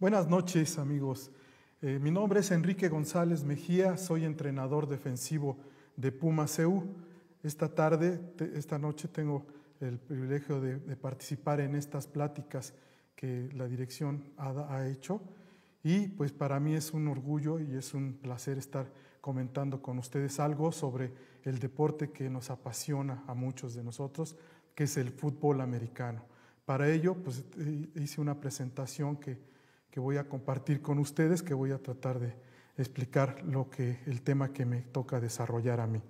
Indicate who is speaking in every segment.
Speaker 1: Buenas noches amigos. Eh, mi nombre es Enrique González Mejía, soy entrenador defensivo de Puma CEU. Esta tarde, esta noche tengo el privilegio de, participar en estas pláticas que la dirección ha, ha hecho y pues para mí es un orgullo y es un placer estar comentando con ustedes algo sobre el deporte que nos apasiona a muchos de nosotros, que es el fútbol americano. Para ello, pues eh, hice una presentación que que voy a compartir con ustedes, que voy a tratar de explicar lo que el tema que me toca desarrollar a mí.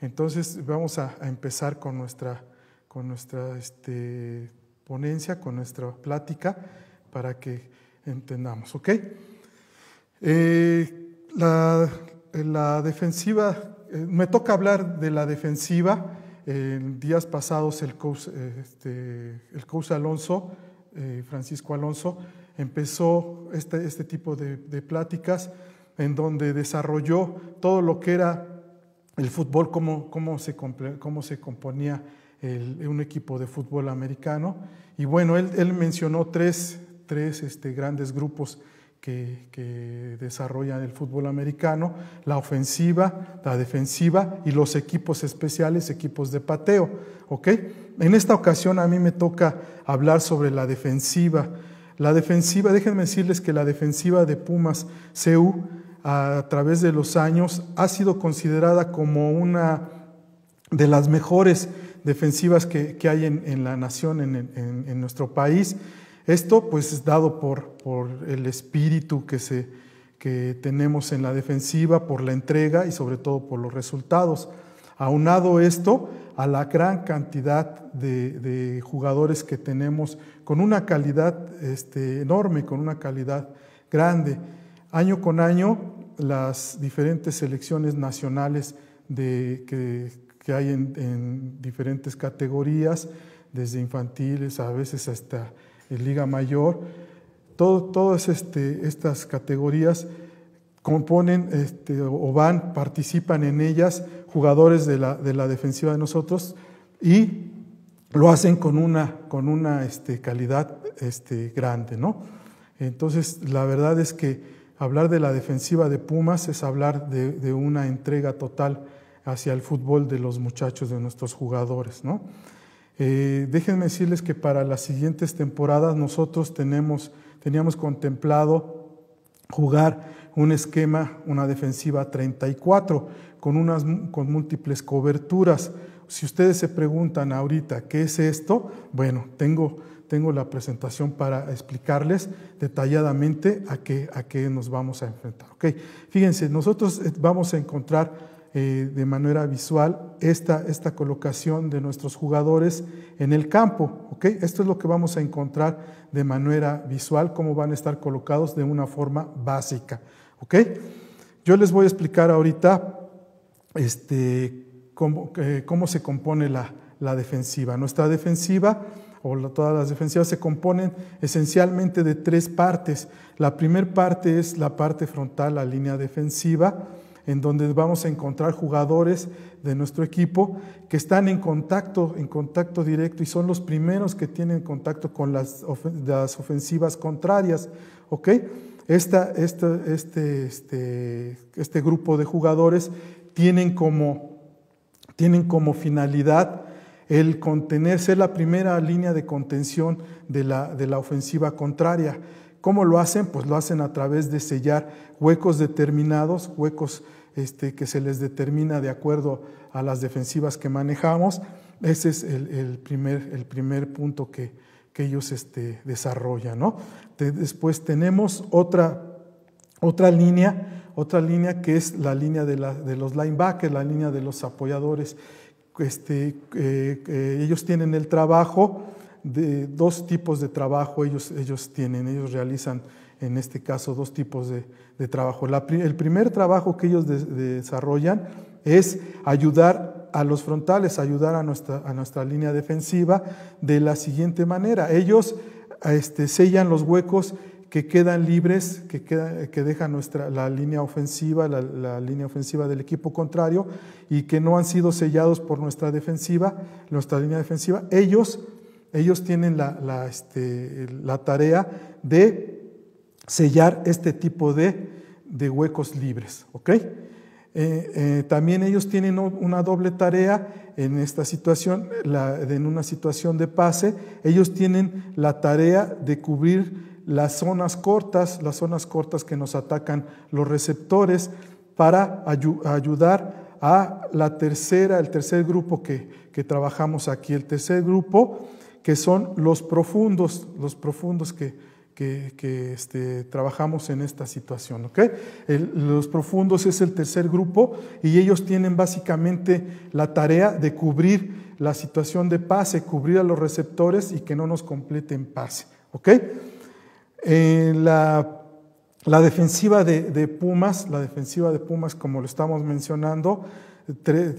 Speaker 1: Entonces vamos a, empezar con nuestra, con nuestra este, ponencia, con nuestra plática, para que entendamos, eh, la, defensiva, eh, me toca hablar de la defensiva. En días pasados el coach, eh, este, Alonso, Francisco Alonso, empezó este, este tipo de, pláticas en donde desarrolló todo lo que era el fútbol, cómo, se, componía un equipo de fútbol americano. Y bueno, él, mencionó tres, este, grandes grupos que, que, desarrollan el fútbol americano, la ofensiva, la defensiva y los equipos especiales, equipos de pateo. ¿ok? En esta ocasión a mí me toca hablar sobre la defensiva. La defensiva, déjenme decirles que la defensiva de Pumas CEU a través de los años ha sido considerada como una de las mejores defensivas que, hay en, la nación, en, nuestro país. Esto pues es dado por, el espíritu que, que tenemos en la defensiva, por la entrega y sobre todo por los resultados. Aunado esto, a la gran cantidad de, jugadores que tenemos con una calidad este, enorme, con una calidad grande. Año con año, las diferentes selecciones nacionales que, hay en, diferentes categorías, desde infantiles a veces hasta el Liga Mayor, todas este, estas categorías componen este, o van, participan en ellas jugadores de la, de la defensiva de nosotros y lo hacen con una, con una este, calidad este, grande. ¿no? Entonces, la verdad es que hablar de la defensiva de Pumas es hablar de, una entrega total hacia el fútbol de los muchachos, de nuestros jugadores. ¿no? Eh, déjenme decirles que para las siguientes temporadas nosotros tenemos, teníamos contemplado jugar un esquema, una defensiva 34, con, unas, con múltiples coberturas. Si ustedes se preguntan ahorita qué es esto, bueno, tengo, tengo la presentación para explicarles detalladamente a qué, nos vamos a enfrentar. Fíjense, nosotros eh, vamos a encontrar eh, de manera visual esta, colocación de nuestros jugadores en el campo. Esto es lo que vamos a encontrar de manera visual, cómo van a estar colocados de una forma básica. ¿Ok? Yo les voy a explicar ahorita este, eh, cómo, se compone la, la, defensiva. Nuestra defensiva o todas las defensivas se componen esencialmente de tres partes. La primera parte es la parte frontal, la línea defensiva, en donde vamos a encontrar jugadores de nuestro equipo que están en contacto, en contacto directo y son los primeros que tienen contacto con las, ofensivas contrarias. ¿okay? Este, este, este, grupo de jugadores tienen como, tienen como finalidad el contener, ser la primera línea de contención de la, ofensiva contraria. ¿Cómo lo hacen? Pues lo hacen a través de sellar huecos determinados, huecos este, que se les determina de acuerdo a las defensivas que manejamos. Ese es el, primer, el primer punto que, ellos desarrollan. ¿no? después tenemos otra, otra línea, otra línea que es la línea de, la, de los linebackers, la línea de los apoyadores. Este, eh, eh, ellos tienen el trabajo, de dos tipos de trabajo ellos, ellos tienen, ellos realizan en este caso dos tipos de, trabajo. el primer trabajo que ellos desarrollan es ayudar a los frontales, ayudar a nuestra, a nuestra línea defensiva de la siguiente manera. Ellos este, sellan los huecos que quedan libres, que, dejan nuestra, la línea ofensiva, la, línea ofensiva del equipo contrario y que no han sido sellados por nuestra defensiva, nuestra línea defensiva, ellos, ellos tienen la, este, tarea de sellar este tipo de, de huecos libres. Eh, eh, también ellos tienen una doble tarea en esta situación, en una situación de pase. Ellos tienen la tarea de cubrir las zonas cortas, las zonas cortas que nos atacan los receptores, para ayudar a la tercera, el tercer grupo que, trabajamos aquí, el tercer grupo, que son los profundos, los profundos que, que, este, trabajamos en esta situación. los profundos es el tercer grupo y ellos tienen básicamente la tarea de cubrir la situación de pase, cubrir a los receptores y que no nos completen pase. Eh, la, defensiva de, Pumas, la defensiva de Pumas, como lo estamos mencionando,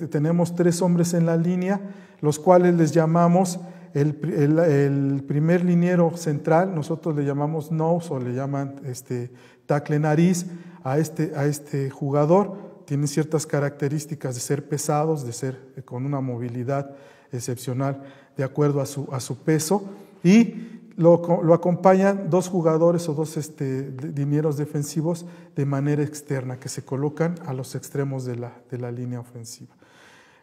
Speaker 1: tenemos tres hombres en la línea, los cuales les llamamos el, primer liniero central, nosotros le llamamos nose o le llaman este, tackle nariz a este, a este jugador. tiene ciertas características de ser pesados, de ser eh, con una movilidad excepcional de acuerdo a su, a su peso. Y lo, acompañan dos jugadores o dos este, defensivos de manera externa, que se colocan a los extremos de la, de la línea ofensiva.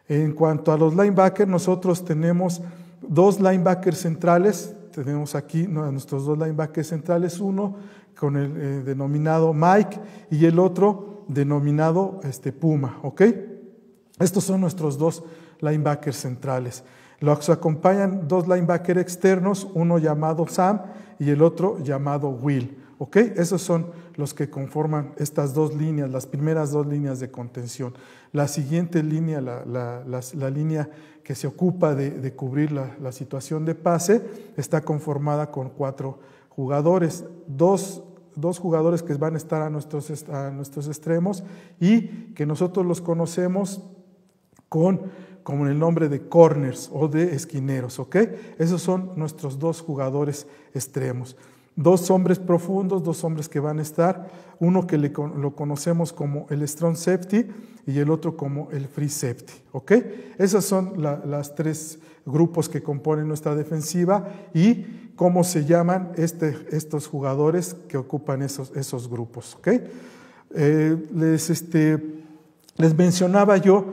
Speaker 1: En cuanto a los linebackers, nosotros tenemos dos linebackers centrales, tenemos aquí nuestros dos linebackers centrales, uno con el eh, denominado Mike y el otro denominado este, Puma, Estos son nuestros dos linebackers centrales. Los acompañan dos linebackers externos, uno llamado Sam y el otro llamado Will. Esos son los que conforman estas dos líneas, las primeras dos líneas de contención. La siguiente línea, la, línea que se ocupa de, cubrir la, situación de pase, está conformada con cuatro jugadores, dos, jugadores que van a estar a nuestros, a nuestros extremos y que nosotros los conocemos con como el nombre de corners o de esquineros, Esos son nuestros dos jugadores extremos dos hombres profundos, dos hombres que van a estar, uno que lo conocemos como el Strong Safety y el otro como el Free Safety. Esos son los las tres grupos que componen nuestra defensiva y cómo se llaman este, estos jugadores que ocupan esos, grupos. Eh, este, les, mencionaba yo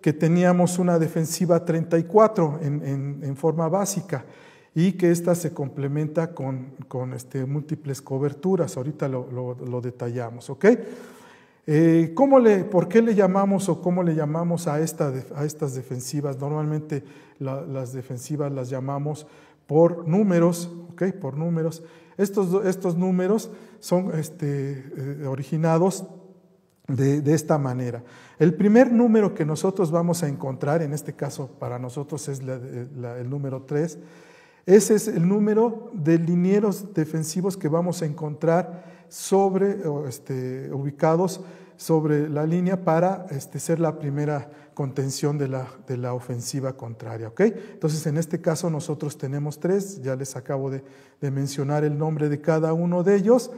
Speaker 1: que teníamos una defensiva 34 en forma básica y que ésta se complementa con, este, múltiples coberturas. Ahorita lo, detallamos, ¿ok? Eh, le, ¿Por qué le llamamos o cómo le llamamos a, esta, a estas defensivas? Normalmente las defensivas las llamamos por números, ¿ok? Por números. Estos, estos números son este, eh, originados de, esta manera. El primer número que nosotros vamos a encontrar, en este caso para nosotros es el número 3, ese es el número de linieros defensivos que vamos a encontrar sobre, este, ubicados sobre la línea para este, ser la primera contención de la, de la ofensiva contraria. Entonces, en este caso nosotros tenemos tres, ya les acabo de, mencionar el nombre de cada uno de ellos.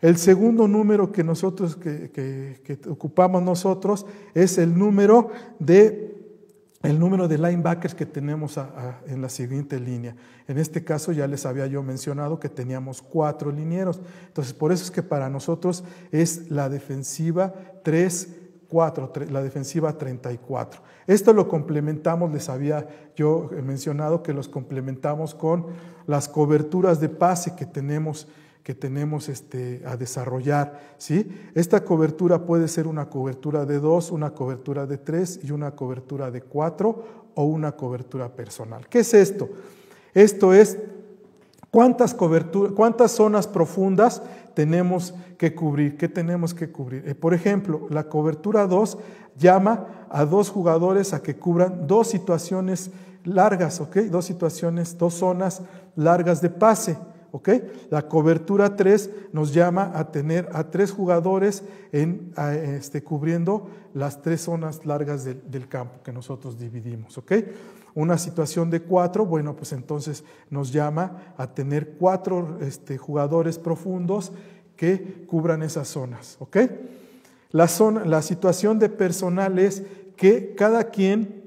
Speaker 1: El segundo número que nosotros que ocupamos nosotros es el número de el número de linebackers que tenemos en la siguiente línea. En este caso ya les había yo mencionado que teníamos cuatro linieros. Entonces, por eso es que para nosotros es la defensiva 3. 4, la defensiva 34. Esto lo complementamos, les había yo mencionado que los complementamos con las coberturas de pase que tenemos que tenemos este, a desarrollar. ¿sí? Esta cobertura puede ser una cobertura de dos, una cobertura de tres y una cobertura de cuatro o una cobertura personal. ¿Qué es esto? Esto es cuántas, cobertura, cuántas zonas profundas tenemos que cubrir, qué tenemos que cubrir. Eh, por ejemplo, la cobertura 2 llama a dos jugadores a que cubran dos situaciones largas, Dos situaciones, dos zonas largas de pase. La cobertura 3 nos llama a tener a tres jugadores en, este, cubriendo las tres zonas largas del, campo que nosotros dividimos, Una situación de cuatro, bueno, pues entonces nos llama a tener cuatro este, jugadores profundos que cubran esas zonas, la situación de personal es que cada quien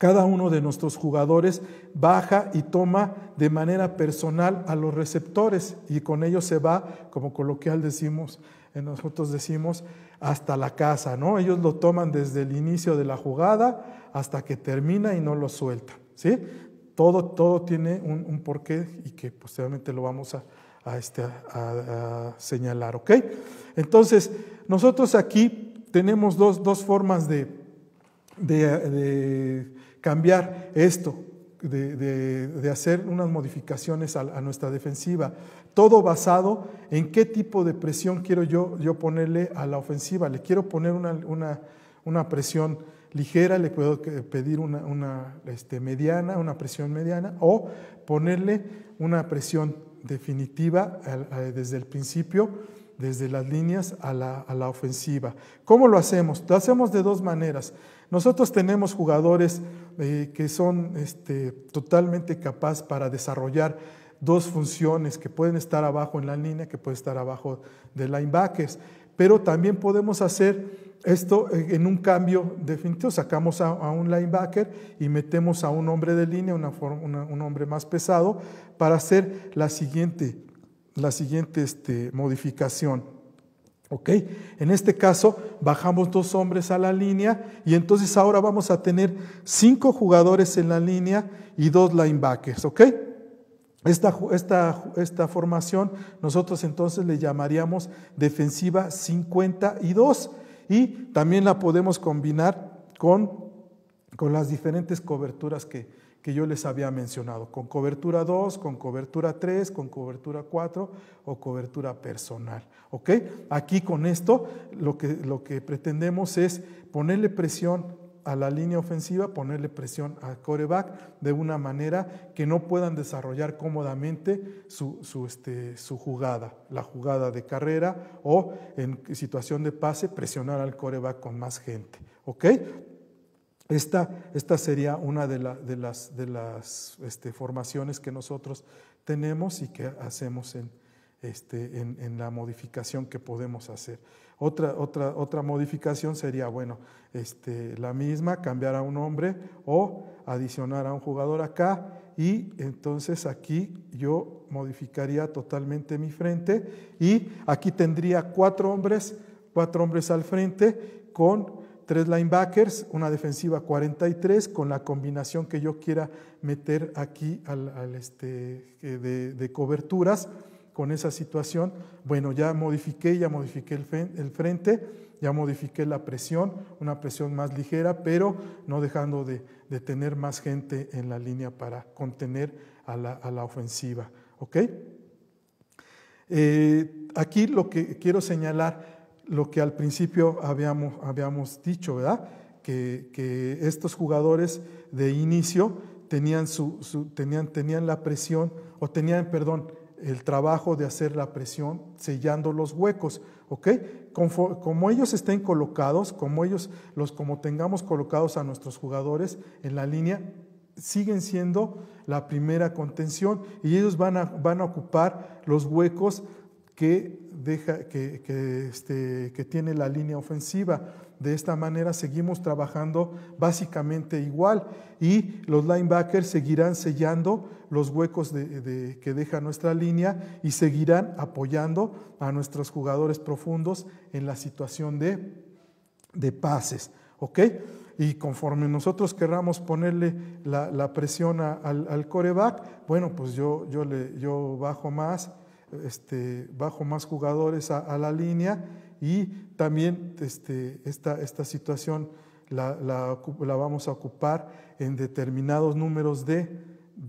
Speaker 1: cada uno de nuestros jugadores baja y toma de manera personal a los receptores y con ellos se va, como coloquial decimos, eh, nosotros decimos, hasta la casa, ¿no? Ellos lo toman desde el inicio de la jugada hasta que termina y no lo suelta. ¿sí? Todo, todo tiene un, porqué y que posteriormente lo vamos a, este, a, señalar, ¿ok? Entonces, nosotros aquí tenemos dos, formas de cambiar esto, de, hacer unas modificaciones a, nuestra defensiva. Todo basado en qué tipo de presión quiero yo, yo ponerle a la ofensiva. Le quiero poner una, presión ligera, le puedo pedir una, este, mediana, una presión mediana, o ponerle una presión definitiva desde el principio desde las líneas a la, ofensiva. ¿Cómo lo hacemos? Lo hacemos de dos maneras. Nosotros tenemos jugadores eh, que son este, totalmente capaces para desarrollar dos funciones que pueden estar abajo en la línea, que pueden estar abajo de linebackers, pero también podemos hacer esto en un cambio definitivo. Sacamos a, un linebacker y metemos a un hombre de línea, una, un hombre más pesado, para hacer la siguiente la siguiente este, modificación. ¿Ok? En este caso, bajamos dos hombres a la línea y entonces ahora vamos a tener cinco jugadores en la línea y dos linebackers. ¿Ok? Esta, formación nosotros entonces le llamaríamos defensiva 52 y también la podemos combinar con, con las diferentes coberturas que, que yo les había mencionado, con cobertura 2, con cobertura 3, con cobertura 4 o cobertura personal. ¿Ok? Aquí con esto lo que, lo que pretendemos es ponerle presión a la línea ofensiva, ponerle presión al coreback de una manera que no puedan desarrollar cómodamente su, este, su jugada, la jugada de carrera o en situación de pase presionar al coreback con más gente. ¿Ok? Esta, esta sería una de, las, de las este, formaciones que nosotros tenemos y que hacemos en, este, la modificación que podemos hacer. Otra, otra, otra modificación sería, bueno, este, la misma, cambiar a un hombre o adicionar a un jugador acá y entonces aquí yo modificaría totalmente mi frente y aquí tendría cuatro hombres, cuatro hombres al frente con tres linebackers, una defensiva 43 con la combinación que yo quiera meter aquí al, este, eh, de, coberturas con esa situación. Bueno, ya modifiqué, ya modifiqué el, frente, ya modifiqué la presión, una presión más ligera, pero no dejando de, tener más gente en la línea para contener a la, ofensiva. ¿Ok? Eh, aquí lo que quiero señalar lo que al principio habíamos, habíamos dicho, ¿verdad? Que, estos jugadores de inicio tenían, su, tenían, tenían la presión, o tenían, perdón, el trabajo de hacer la presión sellando los huecos, ¿ok? Como, ellos estén colocados, como ellos los como tengamos colocados a nuestros jugadores en la línea, siguen siendo la primera contención y ellos van a, van a ocupar los huecos que, deja, que, este, que, tiene la línea ofensiva. De esta manera seguimos trabajando básicamente igual y los linebackers seguirán sellando los huecos que deja nuestra línea y seguirán apoyando a nuestros jugadores profundos en la situación de, pases. ¿ok? Y conforme nosotros querramos ponerle la, presión al, coreback, bueno, pues yo, yo, le, yo bajo más este, bajo más jugadores a, la línea y también este, esta, esta, situación la, vamos a ocupar en determinados números de,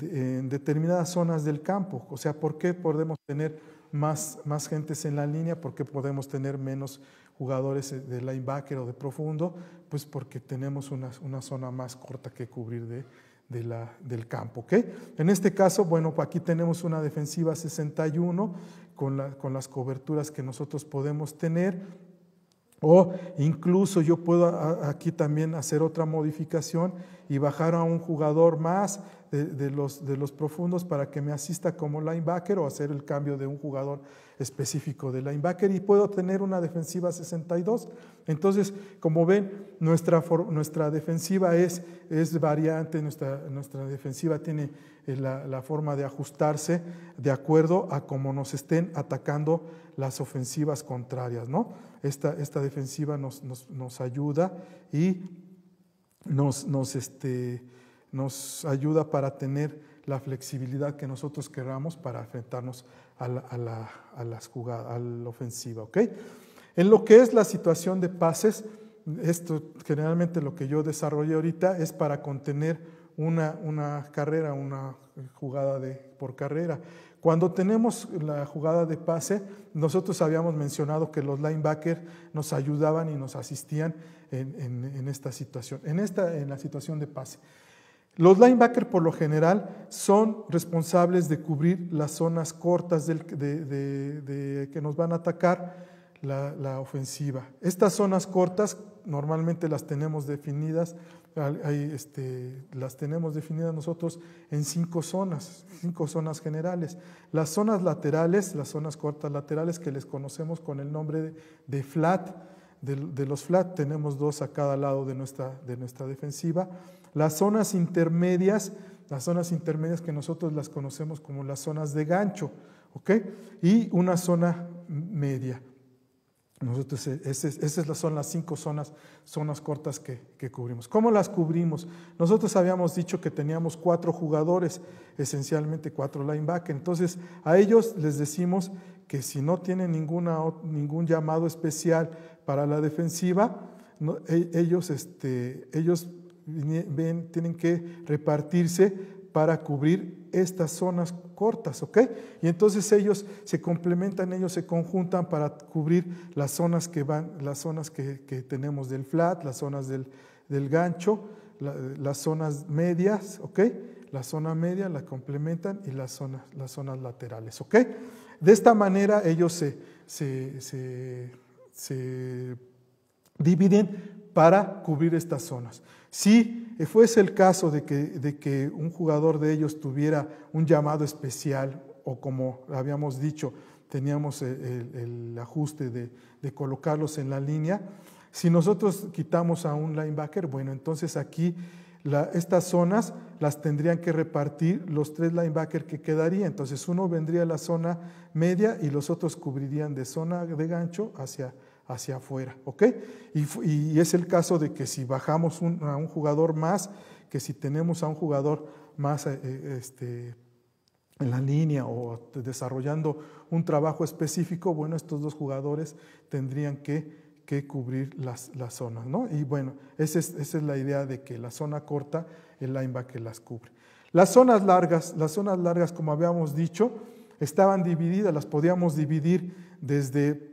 Speaker 1: en determinadas zonas del campo. O sea, ¿por qué podemos tener más, más gentes en la línea? ¿Por qué podemos tener menos jugadores de linebacker o de profundo? Pues porque tenemos una, una zona más corta que cubrir de, la, del campo. ¿okay? En este caso, bueno, aquí tenemos una defensiva 61 con, con las coberturas que nosotros podemos tener o incluso yo puedo aquí también hacer otra modificación y bajar a un jugador más de, los, profundos para que me asista como linebacker o hacer el cambio de un jugador específico de linebacker y puedo tener una defensiva 62. Entonces, como ven, nuestra, nuestra defensiva es, variante, nuestra, defensiva tiene eh, la, la forma de ajustarse de acuerdo a cómo nos estén atacando las ofensivas contrarias. ¿no? Esta, esta defensiva nos, ayuda y nos, nos, este, nos ayuda para tener la flexibilidad que nosotros queramos para enfrentarnos a la, las ofensiva. En lo que es la situación de pases, esto generalmente lo que yo desarrollo ahorita es para contener una, carrera, una jugada de, por carrera. Cuando tenemos la jugada de pase, nosotros habíamos mencionado que los linebackers nos ayudaban y nos asistían en, esta situación, en, esta, en la situación de pase. Los linebackers por lo general son responsables de cubrir las zonas cortas que nos van a atacar la, ofensiva. Estas zonas cortas normalmente las tenemos definidas, este, las tenemos definidas nosotros en cinco zonas, cinco zonas generales. Las zonas laterales, las zonas cortas laterales que les conocemos con el nombre de, flat, de, los flat, tenemos dos a cada lado de nuestra, de nuestra defensiva. Las zonas intermedias, las zonas intermedias que nosotros las conocemos como las zonas de gancho, Y una zona media. Nosotros, e-, esas son las cinco zonas, zonas cortas que, cubrimos. ¿Cómo las cubrimos? Nosotros habíamos dicho que teníamos cuatro jugadores, esencialmente cuatro linebackers. Entonces, a ellos les decimos que si no tienen ninguna, ningún llamado especial para la defensiva, e-, ellos, este, ellos tienen que repartirse para cubrir estas zonas cortas, ¿ok? Y entonces ellos se complementan, ellos se conjuntan para cubrir las zonas que van, las zonas que, tenemos del flat, las zonas del, gancho, las zonas medias, ¿ok? La zona media la complementan y las zonas, las zonas laterales, ¿ok? De esta manera ellos se dividen para cubrir estas zonas. Si fuese el caso de que, un jugador de ellos tuviera un llamado especial o como habíamos dicho, teníamos el, ajuste de, colocarlos en la línea. Si nosotros quitamos a un linebacker, bueno, entonces aquí estas zonas las tendrían que repartir los tres linebackers que quedaría. Entonces uno vendría a la zona media y los otros cubrirían de zona de gancho hacia, hacia afuera, ¿ok? Y, es el caso de que si bajamos a un jugador más, que si tenemos a un jugador más eh, eh, este, en la línea o desarrollando un trabajo específico, bueno, estos dos jugadores tendrían que, cubrir las, zonas, ¿no? Y bueno, esa es, la idea de que la zona corta, el que las cubre. Las zonas largas, las zonas largas, como habíamos dicho, estaban divididas, las podíamos dividir desde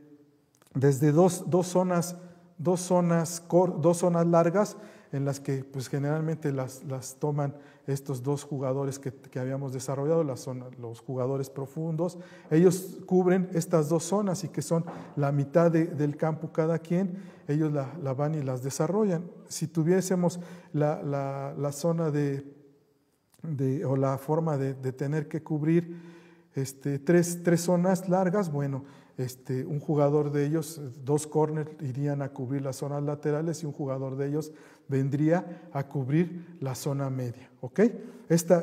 Speaker 1: desde dos, dos zonas, dos zonas largas en las que pues, generalmente las, toman estos dos jugadores que, habíamos desarrollado, los jugadores profundos. Ellos cubren estas dos zonas y que son la mitad del campo cada quien, ellos la, van y las desarrollan. Si tuviésemos la, zona de, de, o la forma de, tener que cubrir este, tres, tres zonas largas, bueno, este, un jugador de ellos, dos corners irían a cubrir las zonas laterales y un jugador de ellos vendría a cubrir la zona media. ¿ok? Esta,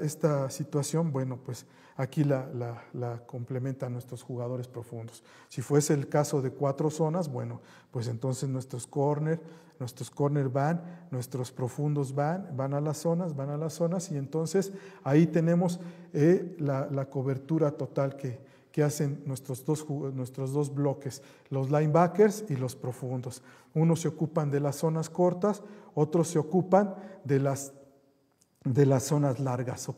Speaker 1: esta situación, bueno, pues aquí la, complementan nuestros jugadores profundos. Si fuese el caso de cuatro zonas, bueno, pues entonces nuestros corners nuestros corners van, nuestros profundos van, van a las zonas, van a las zonas y entonces ahí tenemos eh, la, la cobertura total que, que hacen nuestros dos, nuestros dos bloques, los linebackers y los profundos. Unos se ocupan de las zonas cortas, otros se ocupan de las, de las zonas largas,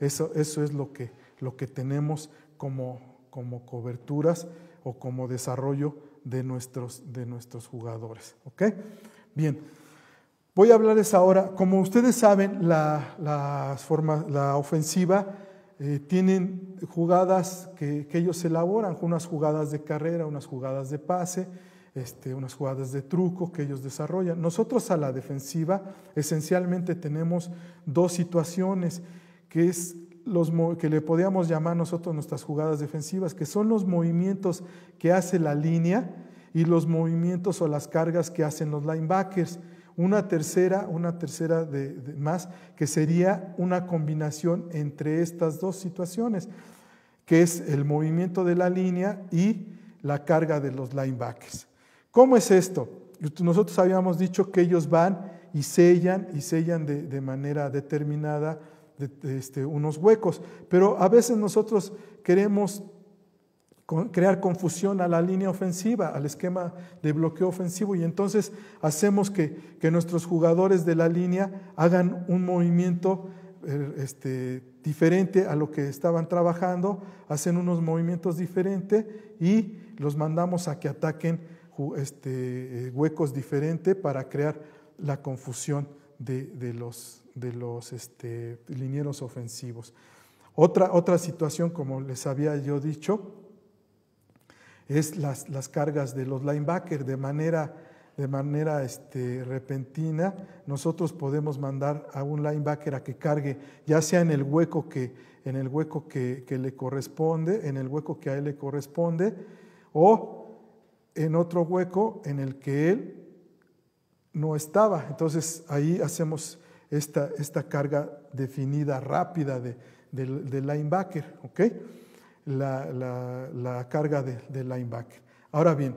Speaker 1: Eso, eso es lo que, lo que tenemos como, como coberturas o como desarrollo de nuestros, de nuestros jugadores, Bien. Voy a hablarles ahora, como ustedes saben, la, la ofensiva eh, tienen jugadas que, ellos elaboran, unas jugadas de carrera, unas jugadas de pase, este, unas jugadas de truco que ellos desarrollan. Nosotros a la defensiva esencialmente tenemos dos situaciones, que que le podíamos llamar nosotros nuestras jugadas defensivas, que son los movimientos que hace la línea y los movimientos o las cargas que hacen los linebackers una tercera, una tercera de, más, que sería una combinación entre estas dos situaciones, que es el movimiento de la línea y la carga de los linebackers. ¿Cómo es esto? Nosotros habíamos dicho que ellos van y sellan y sellan de, manera determinada este, unos huecos, pero a veces nosotros queremos crear confusión a la línea ofensiva, al esquema de bloqueo ofensivo, y entonces hacemos que, nuestros jugadores de la línea hagan un movimiento eh, este, diferente a lo que estaban trabajando, hacen unos movimientos diferentes y los mandamos a que ataquen este, eh, huecos diferentes para crear la confusión de, los, de los este, linieros ofensivos. Otra, otra situación, como les había yo dicho, es las, cargas de los linebackers de manera, de manera este, repentina. Nosotros podemos mandar a un linebacker a que cargue, ya sea en el hueco que, en el hueco que, le corresponde, en el hueco que a él le corresponde, o en otro hueco en el que él no estaba. Entonces ahí hacemos esta, carga definida, rápida del, linebacker. ¿okay? la, carga de, de, linebacker. Ahora bien,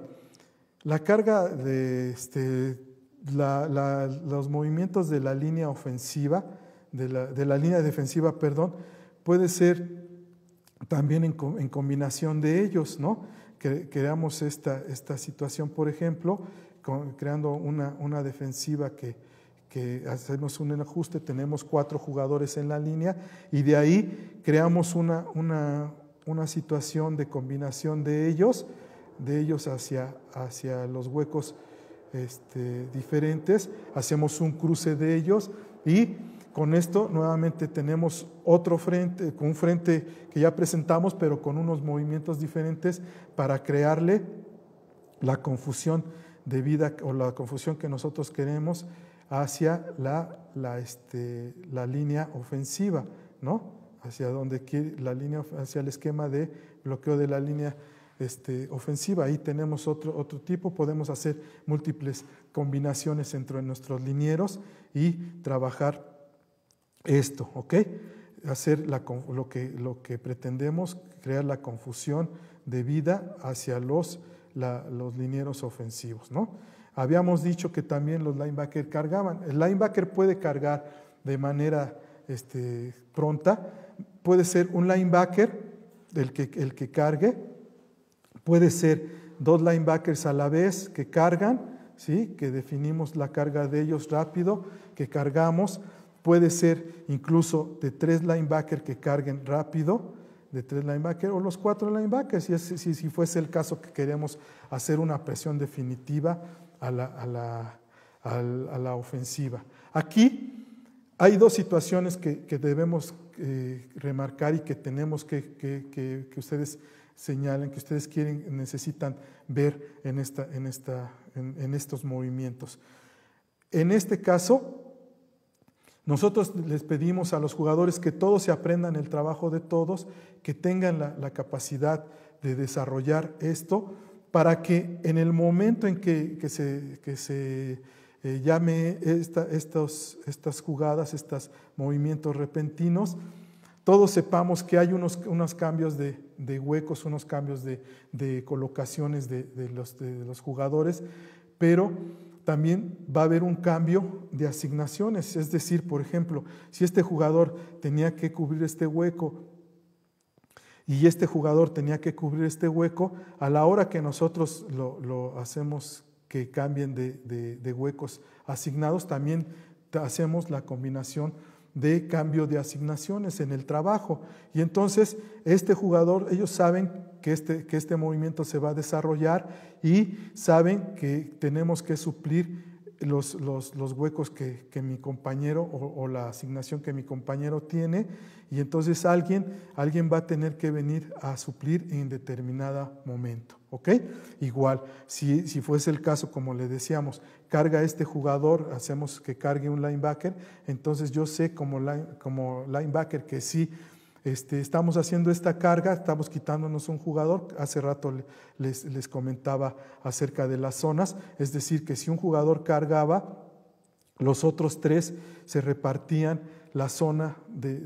Speaker 1: la carga de este, los movimientos de la línea ofensiva, de la, línea defensiva, perdón, puede ser también en, combinación de ellos, ¿no? creamos esta, esta situación, por ejemplo, creando una, una defensiva que, hacemos un ajuste, tenemos cuatro jugadores en la línea y de ahí creamos una, una, una situación de combinación de ellos, de ellos hacia, hacia los huecos este, diferentes, hacemos un cruce de ellos y con esto nuevamente tenemos otro frente, con un frente que ya presentamos, pero con unos movimientos diferentes para crearle la confusión de vida o la confusión que nosotros queremos hacia la, la, este, la línea ofensiva, ¿no? hacia donde la línea, hacia el esquema de bloqueo de la línea este, ofensiva. Ahí tenemos otro, tipo, podemos hacer múltiples combinaciones entre nuestros linieros y trabajar esto, ¿ok? Hacer lo, que, pretendemos, crear la confusión de vida hacia los, linieros ofensivos, Habíamos dicho que también los linebackers cargaban. El linebacker puede cargar de manera este, pronta, puede ser un linebacker, el que, el que cargue, puede ser dos linebackers a la vez que cargan, ¿sí? que definimos la carga de ellos rápido, que cargamos, puede ser incluso de tres linebackers que carguen rápido, de tres linebackers o los cuatro linebackers, si, si, si fuese el caso que queremos hacer una presión definitiva a la, a a la ofensiva. Aquí hay dos situaciones que, debemos eh, remarcar y que tenemos que, que, ustedes señalen, que ustedes quieren, necesitan ver en, esta, en, esta, en, estos movimientos. En este caso, nosotros les pedimos a los jugadores que todos se aprendan el trabajo de todos, que tengan la, capacidad de desarrollar esto, para que en el momento en que, se, que se eh, llame estas jugadas, estos movimientos repentinos, todos sepamos que hay unos, unos cambios de, huecos, unos cambios de, colocaciones de los, de los jugadores, pero también va a haber un cambio de asignaciones. Es decir, por ejemplo, si este jugador tenía que cubrir este hueco y este jugador tenía que cubrir este hueco, a la hora que nosotros lo, lo hacemos que cambien de, huecos asignados. También hacemos la combinación de cambio de asignaciones en el trabajo. Y entonces este jugador, ellos saben que este, que este movimiento se va a desarrollar y saben que tenemos que suplir los, los, huecos que, mi compañero o, la asignación que mi compañero tiene y entonces alguien, alguien va a tener que venir a suplir en determinado momento. ¿ok? Igual, si, fuese el caso, como le decíamos, carga este jugador, hacemos que cargue un linebacker, entonces yo sé como, como linebacker que sí este, estamos haciendo esta carga, estamos quitándonos un jugador. Hace rato les, les comentaba acerca de las zonas, es decir, que si un jugador cargaba, los otros tres se repartían la zona de,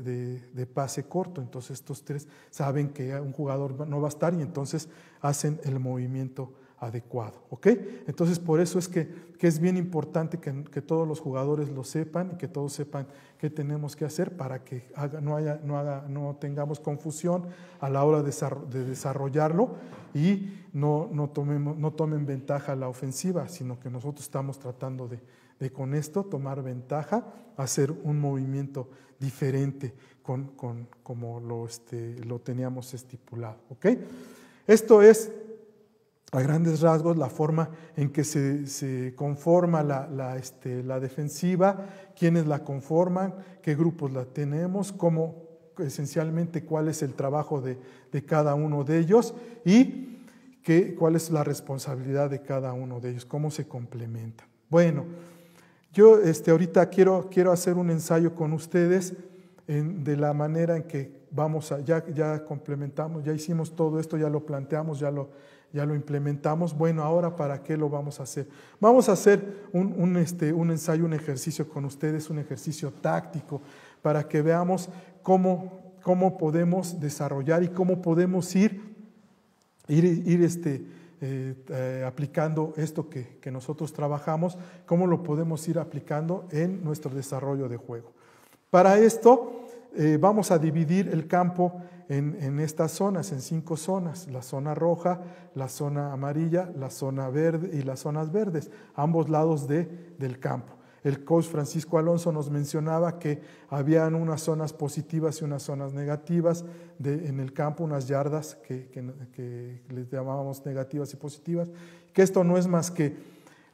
Speaker 1: de, pase corto. Entonces estos tres saben que un jugador no va a estar y entonces hacen el movimiento adecuado. ¿Ok? Entonces, por eso es que, es bien importante que, todos los jugadores lo sepan y que todos sepan qué tenemos que hacer para que no, haya, no, no tengamos confusión a la hora de, desarrollarlo y no, no, tomemos, no tomen ventaja la ofensiva, sino que nosotros estamos tratando de, con esto tomar ventaja, hacer un movimiento diferente con, como lo, este, lo teníamos estipulado. ¿Ok? Esto es a grandes rasgos la forma en que se, conforma la, este, la, defensiva, quiénes la conforman, qué grupos la tenemos, cómo esencialmente cuál es el trabajo de, cada uno de ellos y cuál es la responsabilidad de cada uno de ellos, cómo se complementa. Bueno, yo este, ahorita quiero, quiero hacer un ensayo con ustedes de la manera en que vamos a, ya, ya complementamos, ya hicimos todo esto, ya lo planteamos, ya lo ya lo implementamos, bueno, ahora para qué lo vamos a hacer. Vamos a hacer un, este, un ensayo, un ejercicio con ustedes, un ejercicio táctico, para que veamos cómo, cómo podemos desarrollar y cómo podemos ir, ir, este, eh, eh, aplicando esto que, nosotros trabajamos, cómo lo podemos ir aplicando en nuestro desarrollo de juego. Para esto, eh, vamos a dividir el campo en, estas zonas, en cinco zonas, la zona roja, la zona amarilla, la zona verde y las zonas verdes, ambos lados de, del campo. El coach Francisco Alonso nos mencionaba que habían unas zonas positivas y unas zonas negativas de, en el campo, unas yardas que, que les llamábamos negativas y positivas, que esto no es más que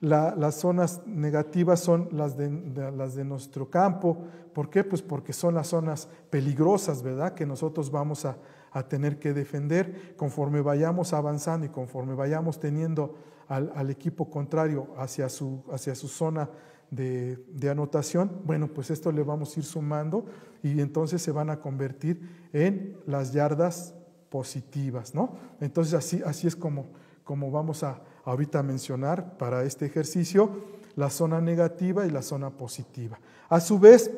Speaker 1: las zonas negativas son las de, las de nuestro campo. ¿Por qué? Pues porque son las zonas peligrosas, ¿verdad? Que nosotros vamos a, tener que defender conforme vayamos avanzando y conforme vayamos teniendo al, equipo contrario hacia su, hacia su zona de, de, anotación, bueno, pues esto le vamos a ir sumando y entonces se van a convertir en las yardas positivas, ¿no? Entonces así, así es como, como vamos a, ahorita mencionar para este ejercicio, la zona negativa y la zona positiva. A su vez,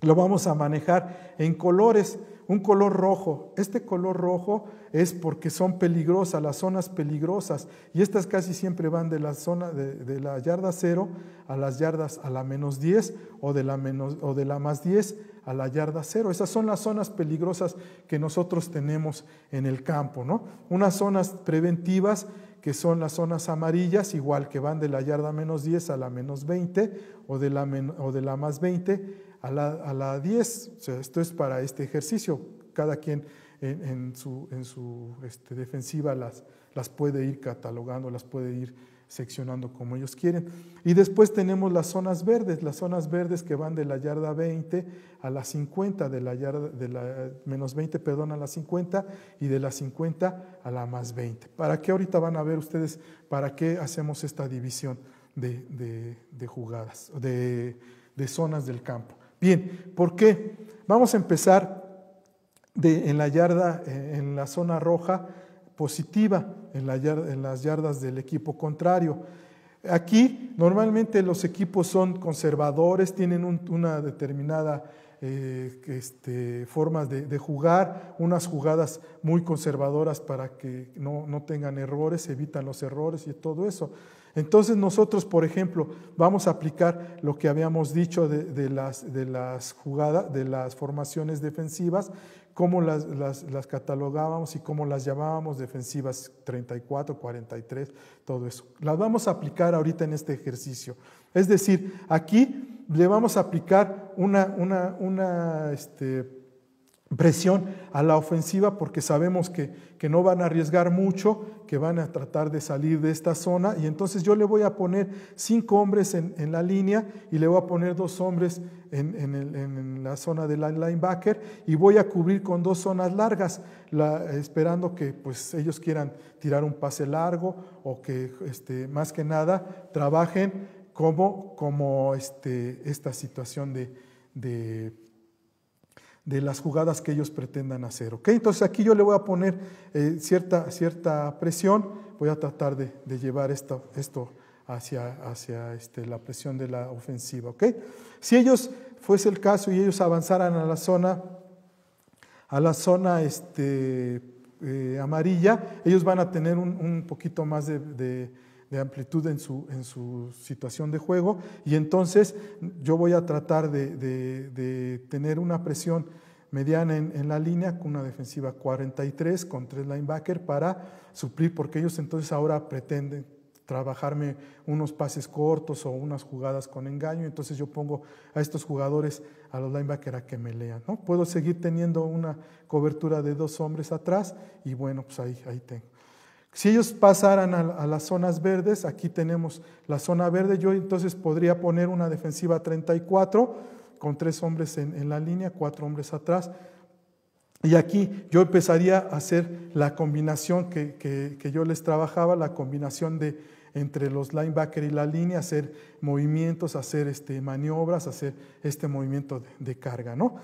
Speaker 1: lo vamos a manejar en colores. Un color rojo. Este color rojo es porque son peligrosas, las zonas peligrosas. Y estas casi siempre van de la zona de, la yarda cero a las yardas a la menos 10 o de la, menos, o de la más 10 a la yarda cero. Esas son las zonas peligrosas que nosotros tenemos en el campo. ¿no? Unas zonas preventivas que son las zonas amarillas, igual que van de la yarda menos 10 a la menos 20 o de la, o de la más 20 a la, 10. sea, esto es para este ejercicio. Cada quien en, su, en su este, defensiva las, las puede ir catalogando, las puede ir seccionando como ellos quieren. Y después tenemos las zonas verdes, las zonas verdes que van de la yarda 20 a la 50, de la yarda, de la menos 20, perdón, a la 50 y de la 50 a la más 20. ¿Para qué ahorita van a ver ustedes para qué hacemos esta división de, de jugadas, de, zonas del campo? Bien, ¿por qué? Vamos a empezar en la yarda, eh, en la zona roja positiva en, las yardas del equipo contrario. Aquí normalmente los equipos son conservadores, tienen una determinada eh, este, formas de, jugar, unas jugadas muy conservadoras para que no, tengan errores, evitan los errores y todo eso. Entonces nosotros, por ejemplo, vamos a aplicar lo que habíamos dicho las, de las jugadas, de las formaciones defensivas, cómo las, las, catalogábamos y cómo las llamábamos defensivas 34, 43, todo eso. Las vamos a aplicar ahorita en este ejercicio. Es decir, aquí le vamos a aplicar una, una, una, este, presión a la ofensiva porque sabemos que, que, no van a arriesgar mucho, que van a tratar de salir de esta zona. Y entonces yo le voy a poner cinco hombres en, la línea y le voy a poner dos hombres en, en, en, la zona del linebacker y voy a cubrir con dos zonas largas, esperando que pues, ellos quieran tirar un pase largo o que este, más que nada trabajen como, como este, esta situación de, de de las jugadas que ellos pretendan hacer. ¿ok? Entonces aquí yo le voy a poner eh, cierta, cierta presión, voy a tratar de, llevar esto, esto hacia, hacia este, la presión de la ofensiva. Si ellos fuese el caso y ellos avanzaran a la zona, a la zona este, eh, amarilla, ellos van a tener un, poquito más de de amplitud en su, en su situación de juego y entonces yo voy a tratar de, tener una presión mediana en, la línea con una defensiva 43 con tres linebacker para suplir porque ellos entonces ahora pretenden trabajarme unos pases cortos o unas jugadas con engaño, entonces yo pongo a estos jugadores, a los linebackers, a que me lean. ¿no? Puedo seguir teniendo una cobertura de dos hombres atrás y bueno, pues ahí, ahí tengo. Si ellos pasaran a, las zonas verdes, aquí tenemos la zona verde, yo entonces podría poner una defensiva 34 con tres hombres en, la línea, cuatro hombres atrás. Y aquí yo empezaría a hacer la combinación que, yo les trabajaba, la combinación entre los linebackers y la línea, hacer movimientos, hacer este, maniobras, hacer este movimiento de, de carga, ¿no?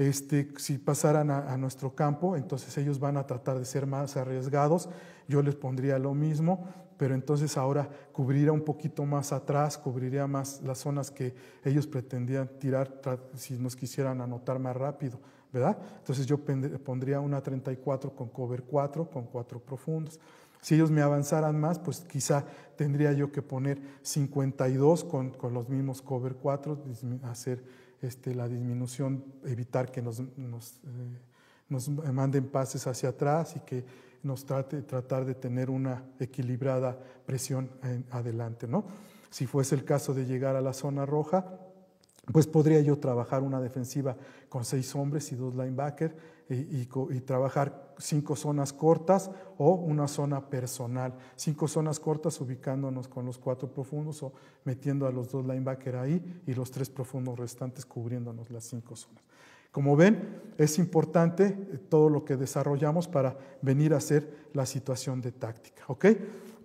Speaker 1: Este, si pasaran a, nuestro campo, entonces ellos van a tratar de ser más arriesgados, yo les pondría lo mismo, pero entonces ahora cubriría un poquito más atrás, cubriría más las zonas que ellos pretendían tirar si nos quisieran anotar más rápido, ¿verdad? Entonces yo pondría una 34 con cover 4, con 4 profundos. Si ellos me avanzaran más, pues quizá tendría yo que poner 52 con, con los mismos cover 4, hacer este, la disminución, evitar que nos, eh, nos, manden pases hacia atrás y que nos trate, tratar de tener una equilibrada presión adelante. ¿no? Si fuese el caso de llegar a la zona roja, pues podría yo trabajar una defensiva con seis hombres y dos linebackers y, y trabajar cinco zonas cortas o una zona personal. Cinco zonas cortas ubicándonos con los cuatro profundos o metiendo a los dos linebackers ahí y los tres profundos restantes cubriéndonos las cinco zonas. Como ven, es importante eh, todo lo que desarrollamos para venir a hacer la situación de táctica.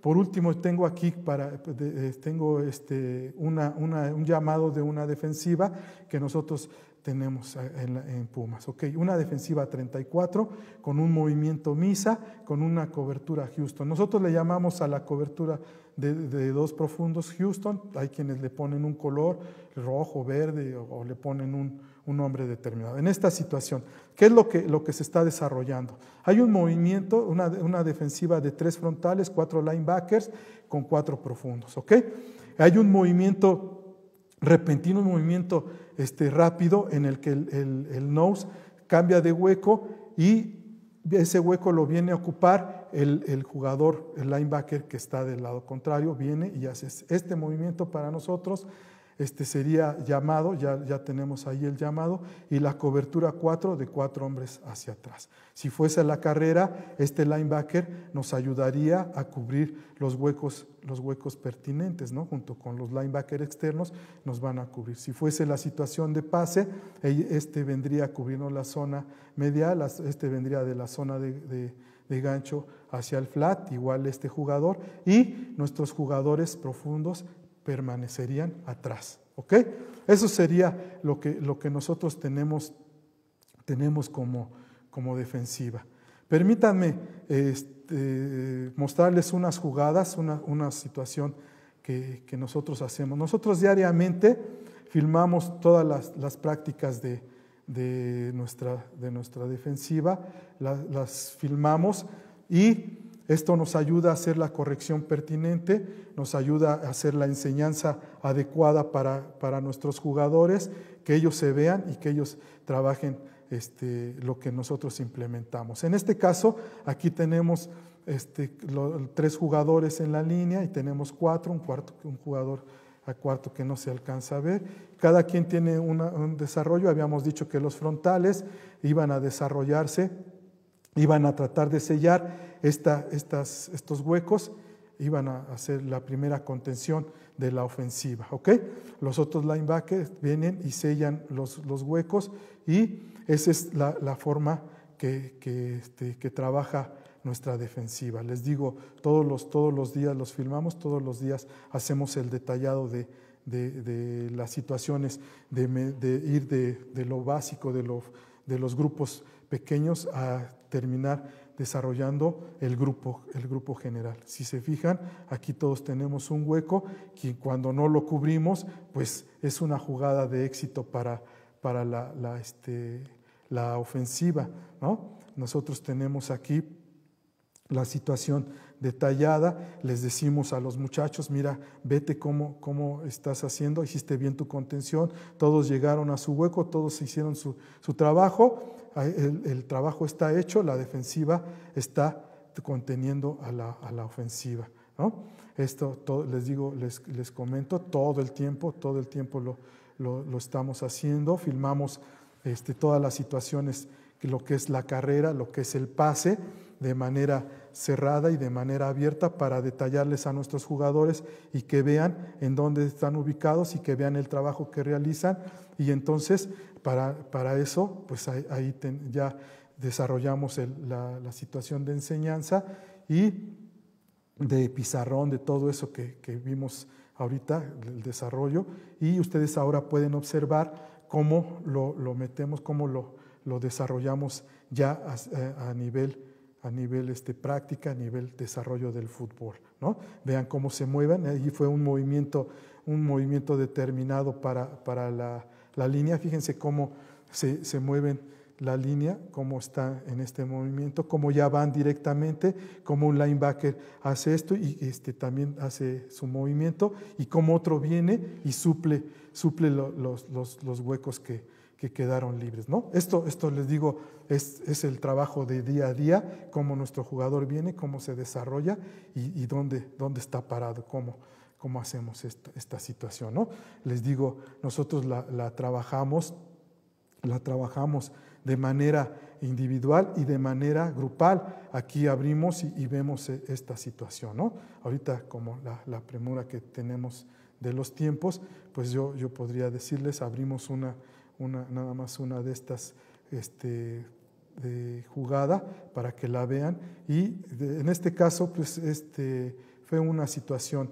Speaker 1: Por último, tengo aquí para, eh, tengo este, una, un llamado de una defensiva que nosotros tenemos en, Pumas. una defensiva 34 con un movimiento misa, con una cobertura Houston. Nosotros le llamamos a la cobertura de, dos profundos Houston. Hay quienes le ponen un color rojo, verde o, le ponen un, un, nombre determinado. En esta situación, ¿qué es lo que, lo que se está desarrollando? Hay un movimiento, una, una defensiva de tres frontales, cuatro linebackers con cuatro profundos. ¿ok? Hay un movimiento repentino movimiento este, rápido en el que el, nose cambia de hueco y ese hueco lo viene a ocupar el, el, jugador, el linebacker que está del lado contrario, viene y hace este movimiento para nosotros este sería llamado, ya, ya tenemos ahí el llamado, y la cobertura 4 de cuatro hombres hacia atrás. Si fuese la carrera, este linebacker nos ayudaría a cubrir los huecos, los huecos pertinentes, ¿no? junto con los linebackers externos nos van a cubrir. Si fuese la situación de pase, este vendría cubriendo la zona medial, este vendría de la zona de, de gancho hacia el flat, igual este jugador, y nuestros jugadores profundos permanecerían atrás. ¿Ok? Eso sería lo que, lo que nosotros tenemos, tenemos como, como defensiva. Permítanme este, mostrarles unas jugadas, una, situación que, nosotros hacemos. Nosotros diariamente filmamos todas las, prácticas de, nuestra, de nuestra defensiva, las filmamos y esto nos ayuda a hacer la corrección pertinente, nos ayuda a hacer la enseñanza adecuada para, nuestros jugadores, que ellos se vean y que ellos trabajen este, lo que nosotros implementamos. En este caso, aquí tenemos este, tres jugadores en la línea y tenemos cuatro, un, cuarto, un jugador a cuarto que no se alcanza a ver. Cada quien tiene un desarrollo, habíamos dicho que los frontales iban a desarrollarse iban a tratar de sellar estas, estos huecos, iban a hacer la primera contención de la ofensiva. Los otros linebackers vienen y sellan los, los huecos y esa es la, forma que, este, que, trabaja nuestra defensiva. Les digo, todos los, todos los días los filmamos, todos los días hacemos el detallado de, las situaciones, de, ir de, lo básico, de, de los grupos pequeños a terminar desarrollando el grupo, el grupo general. Si se fijan, aquí todos tenemos un hueco que cuando no lo cubrimos, pues es una jugada de éxito para, este, la, ofensiva. Nosotros tenemos aquí la situación detallada, les decimos a los muchachos, mira, vete cómo, estás haciendo, hiciste bien tu contención, todos llegaron a su hueco, todos hicieron su trabajo el, trabajo está hecho, la defensiva está conteniendo a la, ofensiva. Esto les digo, les, comento todo el tiempo, todo el tiempo lo, estamos haciendo, filmamos este, todas las situaciones, lo que es la carrera, lo que es el pase, de manera cerrada y de manera abierta para detallarles a nuestros jugadores y que vean en dónde están ubicados y que vean el trabajo que realizan. Y entonces para, eso, pues ahí, ya desarrollamos la, situación de enseñanza y de pizarrón, de todo eso que, vimos ahorita, el desarrollo, y ustedes ahora pueden observar cómo lo, metemos, cómo lo, lo desarrollamos ya a, nivel a nivel este, práctica, a nivel desarrollo del fútbol. ¿no? Vean cómo se mueven, ahí fue un movimiento un movimiento determinado para, la, línea. Fíjense cómo se, se mueven la línea, cómo está en este movimiento, cómo ya van directamente, cómo un linebacker hace esto y este, también hace su movimiento, y cómo otro viene y suple, suple los, huecos que, quedaron libres. ¿no? Esto, esto les digo, es, el trabajo de día a día, cómo nuestro jugador viene, cómo se desarrolla y, dónde, dónde está parado, cómo, cómo hacemos esta, situación. ¿no? Les digo, nosotros la, trabajamos, la trabajamos de manera individual y de manera grupal. Aquí abrimos y, vemos eh, esta situación. ¿no? Ahorita, como la, premura que tenemos de los tiempos, pues yo, yo podría decirles, abrimos una, nada más una de estas este, de jugada para que la vean. Y en este caso, pues este, fue una situación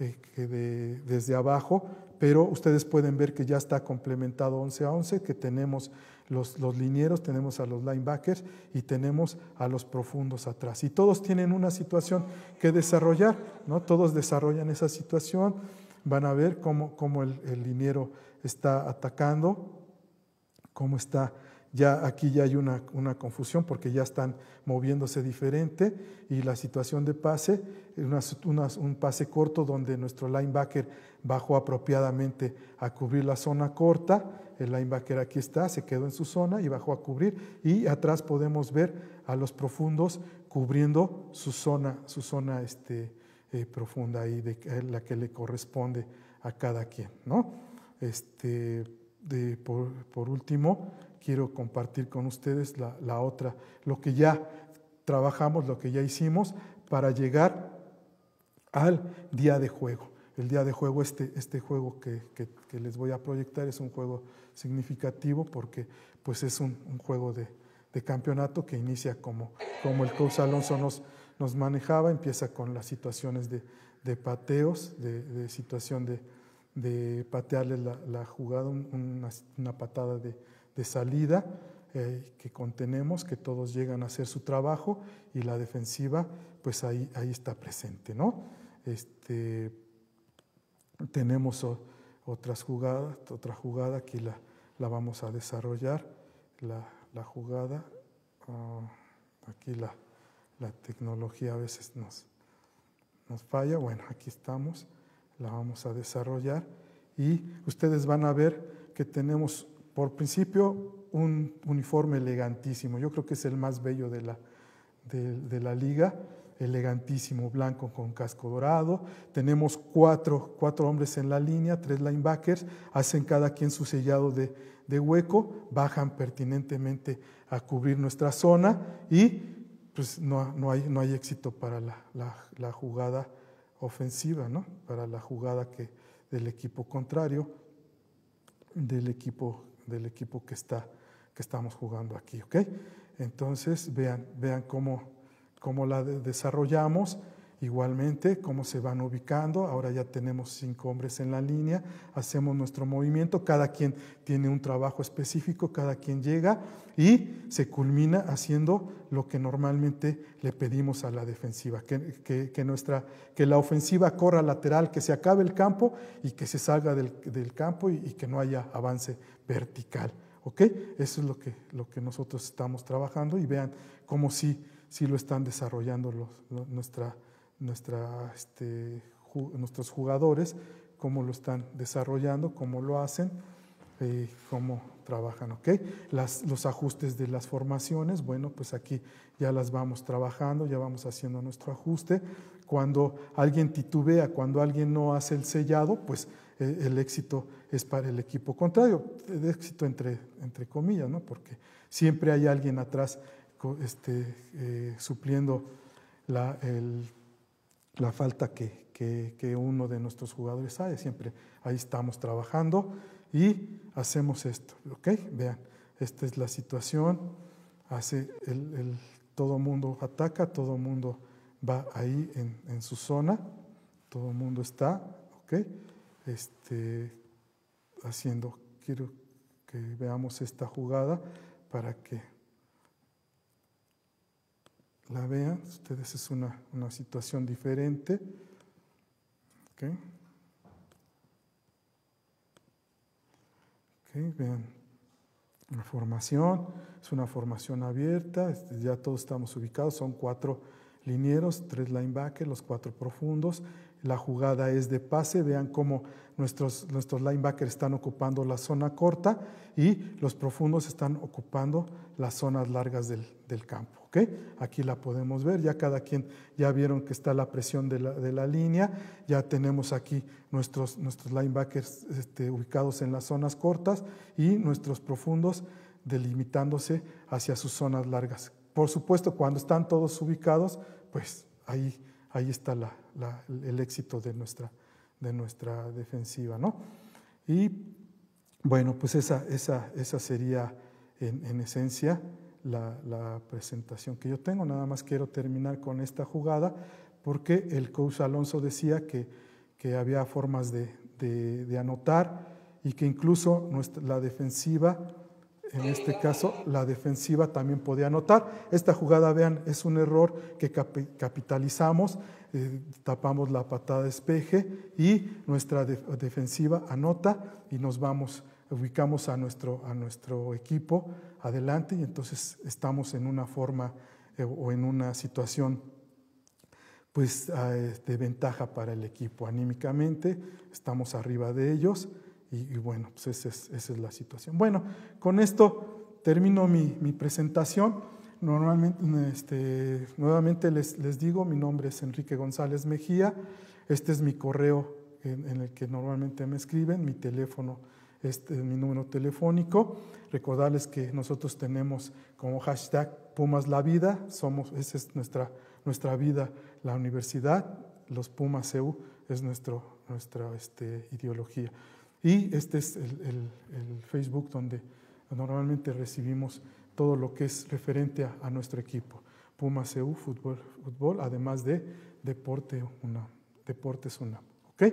Speaker 1: eh, que de, desde abajo, pero ustedes pueden ver que ya está complementado 11 a 11, que tenemos los, los, linieros, tenemos a los linebackers y tenemos a los profundos atrás. Y todos tienen una situación que desarrollar, ¿no? Todos desarrollan esa situación, van a ver cómo, el, el liniero está atacando, cómo está ya aquí ya hay una, una, confusión porque ya están moviéndose diferente y la situación de pase, un pase corto donde nuestro linebacker bajó apropiadamente a cubrir la zona corta, el linebacker aquí está, se quedó en su zona y bajó a cubrir y atrás podemos ver a los profundos cubriendo su zona, su zona este, eh, profunda y de eh, la que le corresponde a cada quien, ¿no? Este, por, por último, quiero compartir con ustedes la, otra, lo que ya trabajamos, lo que ya hicimos para llegar al día de juego. El día de juego, este, este juego que, les voy a proyectar es un juego significativo porque pues es un, juego de, campeonato que inicia como, como el coach Alonso nos, nos manejaba, empieza con las situaciones de, pateos, de, situación de, patearles la, jugada, una patada de, de salida eh, que contenemos, que todos llegan a hacer su trabajo y la defensiva, pues ahí, ahí está presente, ¿no? Este, tenemos otras jugadas, otra jugada, aquí la, la vamos a desarrollar, la, jugada, ah, aquí la, tecnología a veces nos, nos falla, bueno, aquí estamos, la vamos a desarrollar y ustedes van a ver que tenemos por principio, un uniforme elegantísimo. Yo creo que es el más bello de la, de, la liga elegantísimo, blanco con casco dorado. Tenemos cuatro, hombres en la línea, tres linebackers, hacen cada quien su sellado de, hueco, bajan pertinentemente a cubrir nuestra zona y pues no, no, hay, no hay, éxito para la, jugada ofensiva, ¿no? para la jugada que, del equipo contrario, del equipo del equipo que, está, que estamos jugando aquí. Entonces, vean, vean cómo la desarrollamos. Igualmente, cómo se van ubicando, ahora ya tenemos cinco hombres en la línea, hacemos nuestro movimiento, cada quien tiene un trabajo específico, cada quien llega y se culmina haciendo lo que normalmente le pedimos a la defensiva, que, nuestra, que la ofensiva corra lateral, que se acabe el campo y que se salga del, campo y, que no haya avance vertical. Eso es lo que, lo que nosotros estamos trabajando y vean cómo sí, sí lo están desarrollando los, nuestra este, nuestros jugadores, cómo lo están desarrollando, cómo lo hacen, eh, cómo trabajan, los ajustes de las formaciones, bueno, pues aquí ya las vamos trabajando, ya vamos haciendo nuestro ajuste. Cuando alguien titubea, cuando alguien no hace el sellado, pues eh, el éxito es para el equipo contrario, el éxito entre, entre comillas, ¿no? Porque siempre hay alguien atrás este, eh, supliendo la, el la falta que, uno de nuestros jugadores haya, Siempre ahí estamos trabajando y hacemos esto. ¿Ok? Vean, esta es la situación. Hace el, todo mundo ataca, todo mundo va ahí en, en su zona, todo el mundo está, ¿ok? Este, haciendo, quiero que veamos esta jugada para que la vean. Ustedes es una, situación diferente. Okay. vean, la formación es una formación abierta, este, ya todos estamos ubicados, son cuatro linieros, tres linebackers, los cuatro profundos. La jugada es de pase, vean cómo nuestros, nuestros linebackers están ocupando la zona corta y los profundos están ocupando las zonas largas del campo. Aquí la podemos ver, ya cada quien, ya vieron que está la presión de la, línea, ya tenemos aquí nuestros, nuestros linebackers este, ubicados en las zonas cortas y nuestros profundos delimitándose hacia sus zonas largas. Por supuesto, cuando están todos ubicados, pues ahí, ahí está el éxito de nuestra, de nuestra defensiva, Y bueno, pues esa, esa, sería en esencia la, presentación que yo tengo. Nada más quiero terminar con esta jugada porque el coach Alonso decía que, que había formas de, de, anotar y que incluso nuestra, la defensiva, en este caso, la defensiva también podía anotar. Esta jugada, vean, es un error que capitalizamos, eh, tapamos la patada de espeje y nuestra defensiva anota y nos vamos ubicamos a nuestro, a nuestro equipo adelante y entonces estamos en una forma eh, o en una situación pues ah, eh, de ventaja para el equipo anímicamente, estamos arriba de ellos y, bueno, pues esa es, la situación. Bueno, con esto termino mi, presentación. Normalmente, mm, este, nuevamente les, les digo, mi nombre es Enrique González Mejía, este es mi correo en, el que normalmente me escriben, mi teléfono este, es mi número telefónico. Recordarles que nosotros tenemos como hashtag Pumas la vida, somos, esa es nuestra, nuestra vida, la universidad, los Pumas EU es nuestro, nuestra este, ideología. Y este es el, Facebook donde normalmente recibimos todo lo que es referente a, nuestro equipo. Pumas EU, fútbol, fútbol, además de Deporte UNAM. Deportes UNAM. ¿Okay?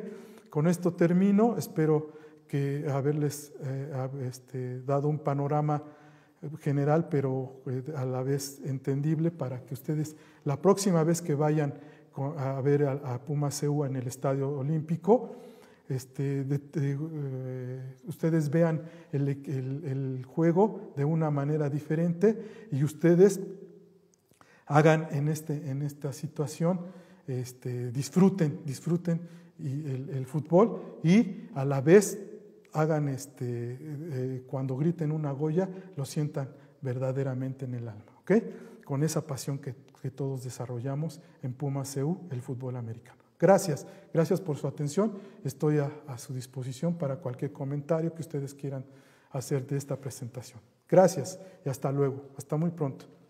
Speaker 1: Con esto termino, espero que haberles eh, este, dado un panorama general, pero eh, a la vez entendible para que ustedes la próxima vez que vayan a ver a, Puma en el Estadio Olímpico, este, eh, ustedes vean el, juego de una manera diferente y ustedes hagan en, este, en esta situación, este, disfruten, disfruten el fútbol y a la vez hagan este, eh, cuando griten una Goya, lo sientan verdaderamente en el alma, ¿ok? Con esa pasión que, todos desarrollamos en Puma CU, el fútbol americano. Gracias, gracias por su atención. Estoy a su disposición para cualquier comentario que ustedes quieran hacer de esta presentación. Gracias y hasta luego, hasta muy pronto.